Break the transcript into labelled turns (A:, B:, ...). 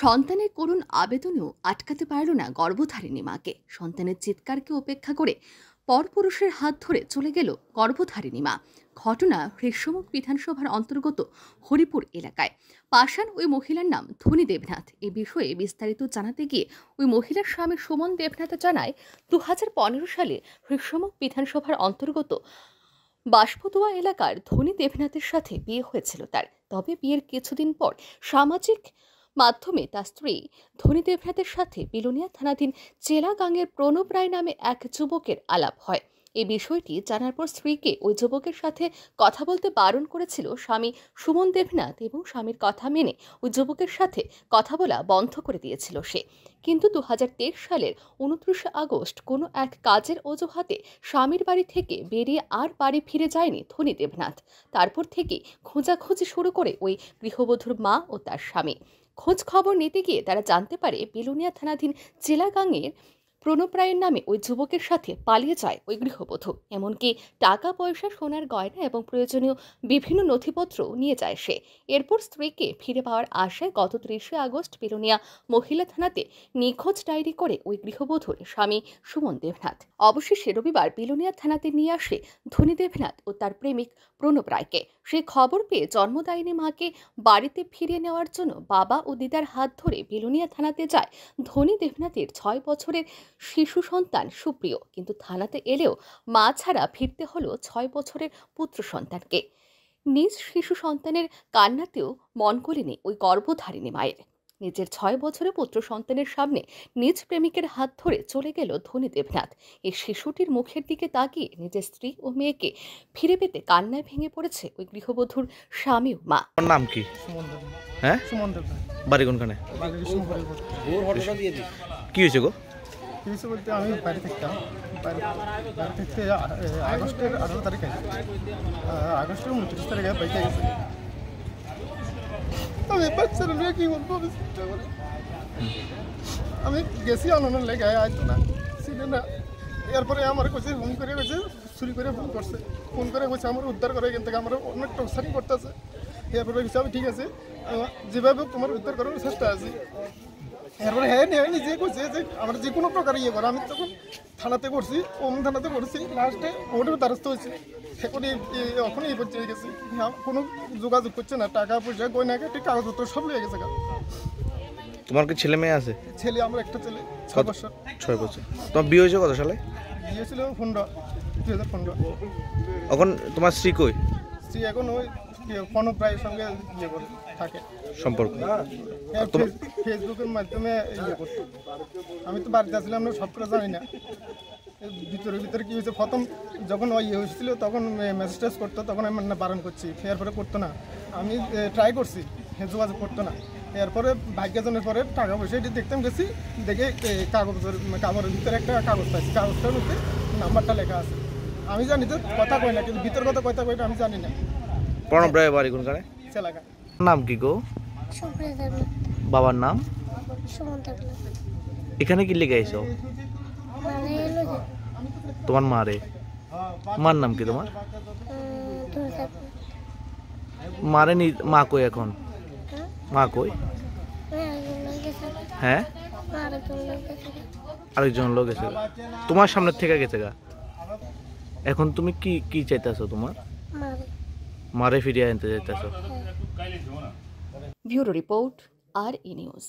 A: সন্তানের করুণ আবেদনেও আটকাতে পারল না গর্ভধারিণী মাকে সন্তানের চিৎকারকে উপেক্ষা করে পরপুরুষের হাত ধরে চলে গেল গর্ভধারিণী মা ঘটনা হৃষ্যমুখ বিধানসভার অন্তর্গত হরিপুর এলাকায় পাশান ওই মহিলার নাম ধনী দেবনাথ এ বিষয়ে বিস্তারিত জানাতে গিয়ে ওই মহিলার স্বামী সুমন দেবনাথ জানায় দু হাজার সালে হৃষ্যমুখ বিধানসভার অন্তর্গত বাসপতুয়া এলাকার ধনী দেবনাথের সাথে বিয়ে হয়েছিল তার তবে বিয়ের কিছুদিন পর সামাজিক মাধ্যমে তার স্ত্রী ধনী দেবরাতের সাথে বিলোনিয়া থানাধীন চেলাগাঙের প্রণব রায় নামে এক যুবকের আলাপ হয় এই বিষয়টি জানার পর স্ত্রীকে ওই যুবকের সাথে কথা বলতে বারণ করেছিল স্বামী সুমন দেবনাথ এবং স্বামীর কথা মেনে ওই যুবকের সাথে কথা বলা বন্ধ করে দিয়েছিল সে কিন্তু দু সালের উনত্রিশে আগস্ট কোনো এক কাজের অজুহাতে স্বামীর বাড়ি থেকে বেরিয়ে আর বাড়ি ফিরে যায়নি ধনী দেবনাথ তারপর থেকে খোঁজাখুঁজি শুরু করে ওই গৃহবধূর মা ও তার স্বামী খোঁজ খবর নিতে গিয়ে তারা জানতে পারে বিলোনিয়া থানাধীন জেলা গাঙের প্রণপ্রায়ের নামে ওই যুবকের সাথে পালিয়ে যায় ওই গৃহবধূ এমনকি টাকা পয়সা সোনার গয়না এবং প্রয়োজনীয় বিভিন্ন নথিপত্র নিয়ে যায় সে এরপর স্ত্রীকে ফিরে পাওয়ার আশায় গত ত্রিশে আগস্ট বিলোনিয়া মহিলা থানাতে নিখোঁজ ডায়েরি করে ওই গৃহবধূর স্বামী সুমন দেবনাথ অবশেষে রবিবার বিলোনিয়া থানাতে নিয়ে আসে ধনী দেবনাথ ও তার প্রেমিক প্রণব রায়কে সেই খবর পেয়ে জন্মদায়িনী মাকে বাড়িতে ফিরিয়ে নেওয়ার জন্য বাবা ও দিদার হাত ধরে বিলুনিয়া থানাতে যায় ধনী দেবনাথের ছয় বছরের শিশু সন্তান সুপ্রিয় কিন্তু থানাতে এলেও মা ছাড়া ফিরতে হলো ছয় বছরের পুত্র সন্তানকে নিজ শিশু সন্তানের কান্নাতেও মন করেনি ওই গর্ভধারিণী মায়ের নিজের ছয় বছরে পুত্র সন্তানের সামনে নিজ প্রেমিকের হাত ধরে চলে গেল ধনী দেবনাথ এই শিশুটির মুখের দিকে তাকিয়ে নিজের স্ত্রী ও মেয়েকে ফিরে পেতে কান্নায় ভেঙে পড়েছে ওই গৃহবধূর স্বামী ও মা
B: নাম কি হ্যাঁ কি হয়েছে গো
C: আগস্টের আঠারো তারিখে আগস্টের উনত্রিশ তারিখে বাইকে গেছে আমি বাচ্চারা নিয়ে কি বলবো আমি চিন্তা করি আমি গেছি আনানোর লেগে আইতো না ছিলেন না এরপরে আমার কাছে ফোন করে গেছে চুরি করে ফোন করছে ফোন করে গেছে আমার উদ্ধার করে এখান আমার অনেক টসানি করতেছে এরপরে হিসাবে ঠিক আছে যেভাবে তোমার উদ্ধার করার চেষ্টা আছে এরপরে হ্যাঁ হ্যাঁ নিজে করছে যে আমরা যে কোনো প্রকারে ইয়ে করে আমি তখন থানাতে করছি ওম থানাতে করছি লাস্টে ওটার দ্বারস্থ হয়েছে এখন এখন এই পর্যায়ে গেছে হ্যাঁ, কোনো যোগাযোগ করছে না টাকা পয়সা গয়না কাটি কাগজপত্র সব লেগে গেছে
B: তোমার কি ছেলে মেয়ে আছে
C: ছেলে আমার একটা ছেলে ছয় বছর
B: ছয় বছর তোমার বিয়ে হয়েছে কত সালে
C: বিয়ে ছিল পনেরো দুই হাজার পনেরো
B: এখন তোমার স্ত্রী কই
C: স্ত্রী এখন ওই কনকরায়ের সঙ্গে ইয়ে করে থাকে সম্পর্ক হ্যাঁ, ফেসবুকের মাধ্যমে ইয়ে করত আমি তো বাড়িতে আসলাম না সবটা জানি না ভিতরে ভিতরে কী হয়েছে প্রথম যখন ওই ইয়ে হয়েছিল তখন মেসেজ টেস করতো তখন আমি না বারণ করছি এরপরে করতো না আমি ট্রাই করছি যোগাযোগ করতো না এরপরে ভাগ্যজনের পরে টাকা পয়সা এটি দেখতাম গেছি দেখে কাগজের কাগজের ভিতরে একটা কাগজ পাইছি কাগজটার মধ্যে নাম্বারটা লেখা আছে আমি জানি তো কথা কই না কিন্তু ভিতর কথা কথা কইটা আমি জানি না
B: প্রণব রায় বাড়ি কোনখানে নাম কি গো বাবার নাম এখানে কি লিখে আইসো
C: মানে
B: তোমার মা রে মার নাম কি তোমার মারে নি মা কই এখন হ্যাঁ? মা কই হ্যাঁ আরেকজন লোক এসে তোমার সামনে থেকে গেছে গা এখন তুমি কি কি চাইতেছো তোমার মারে ফিরিয়ে আনতে যাইতেছ
A: ব্যুরো রিপোর্ট আর ই নিউজ